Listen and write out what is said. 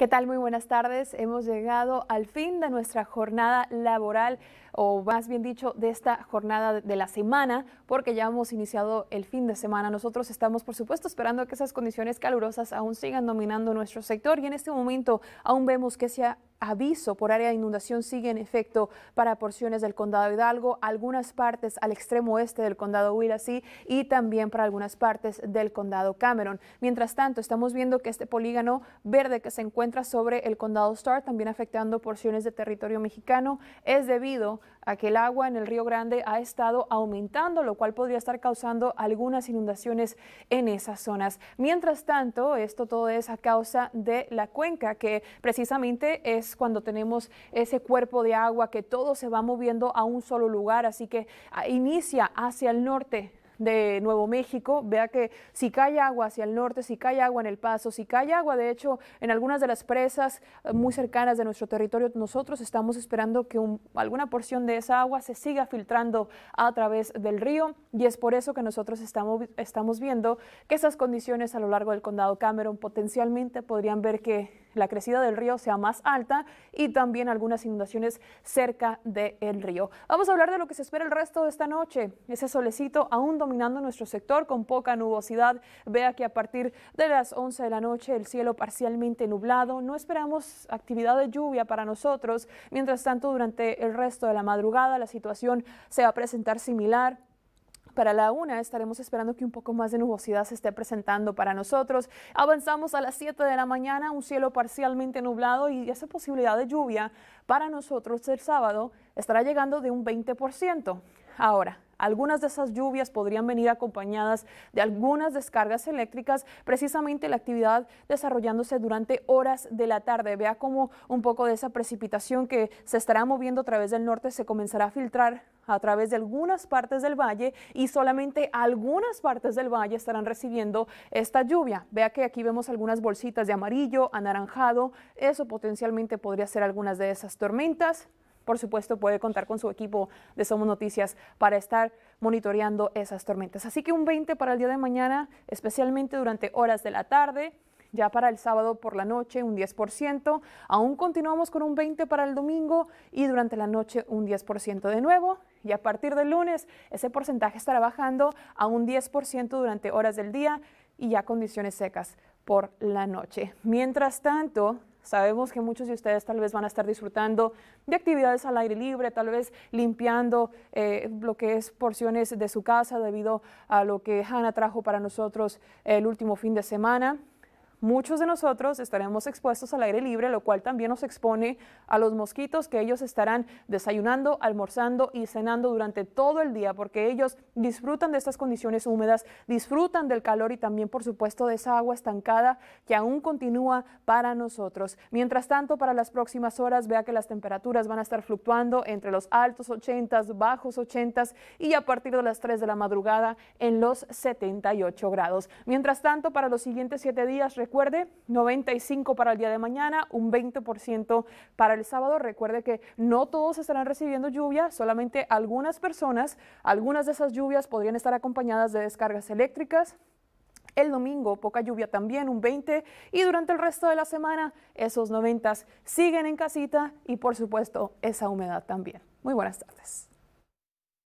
¿Qué tal? Muy buenas tardes. Hemos llegado al fin de nuestra jornada laboral, o más bien dicho, de esta jornada de la semana, porque ya hemos iniciado el fin de semana. Nosotros estamos, por supuesto, esperando que esas condiciones calurosas aún sigan dominando nuestro sector y en este momento aún vemos que se ha aviso por área de inundación sigue en efecto para porciones del condado Hidalgo, algunas partes al extremo oeste del condado Willacy y también para algunas partes del condado Cameron. Mientras tanto, estamos viendo que este polígono verde que se encuentra sobre el condado Star, también afectando porciones de territorio mexicano, es debido a que el agua en el Río Grande ha estado aumentando, lo cual podría estar causando algunas inundaciones en esas zonas. Mientras tanto, esto todo es a causa de la cuenca que precisamente es cuando tenemos ese cuerpo de agua que todo se va moviendo a un solo lugar, así que ah, inicia hacia el norte, de Nuevo México, vea que si cae agua hacia el norte, si cae agua en El Paso, si cae agua, de hecho, en algunas de las presas eh, muy cercanas de nuestro territorio, nosotros estamos esperando que alguna porción de esa agua se siga filtrando a través del río y es por eso que nosotros estamos, estamos viendo que esas condiciones a lo largo del condado Cameron potencialmente podrían ver que la crecida del río sea más alta y también algunas inundaciones cerca del río. Vamos a hablar de lo que se espera el resto de esta noche. Ese solecito aún dominando nuestro sector con poca nubosidad. Vea que a partir de las 11 de la noche el cielo parcialmente nublado. No esperamos actividad de lluvia para nosotros. Mientras tanto, durante el resto de la madrugada la situación se va a presentar similar para la una estaremos esperando que un poco más de nubosidad se esté presentando para nosotros. Avanzamos a las 7 de la mañana, un cielo parcialmente nublado y esa posibilidad de lluvia para nosotros el sábado estará llegando de un 20%. Ahora, algunas de esas lluvias podrían venir acompañadas de algunas descargas eléctricas, precisamente la actividad desarrollándose durante horas de la tarde. Vea cómo un poco de esa precipitación que se estará moviendo a través del norte se comenzará a filtrar a través de algunas partes del valle y solamente algunas partes del valle estarán recibiendo esta lluvia. Vea que aquí vemos algunas bolsitas de amarillo, anaranjado, eso potencialmente podría ser algunas de esas tormentas por supuesto, puede contar con su equipo de Somos Noticias para estar monitoreando esas tormentas. Así que un 20 para el día de mañana, especialmente durante horas de la tarde. Ya para el sábado por la noche un 10%, aún continuamos con un 20% para el domingo y durante la noche un 10% de nuevo. Y a partir del lunes ese porcentaje estará bajando a un 10% durante horas del día y ya condiciones secas por la noche. Mientras tanto, Sabemos que muchos de ustedes tal vez van a estar disfrutando de actividades al aire libre, tal vez limpiando eh, lo que es porciones de su casa debido a lo que Hannah trajo para nosotros el último fin de semana. Muchos de nosotros estaremos expuestos al aire libre, lo cual también nos expone a los mosquitos que ellos estarán desayunando, almorzando y cenando durante todo el día, porque ellos disfrutan de estas condiciones húmedas, disfrutan del calor y también, por supuesto, de esa agua estancada que aún continúa para nosotros. Mientras tanto, para las próximas horas, vea que las temperaturas van a estar fluctuando entre los altos 80, bajos 80 y a partir de las 3 de la madrugada en los 78 grados. Mientras tanto, para los siguientes siete días, Recuerde, 95 para el día de mañana, un 20% para el sábado. Recuerde que no todos estarán recibiendo lluvia, solamente algunas personas. Algunas de esas lluvias podrían estar acompañadas de descargas eléctricas, el domingo, poca lluvia también, un 20, y durante el resto de la semana, esos 90 siguen en casita y por supuesto esa humedad también. Muy buenas tardes.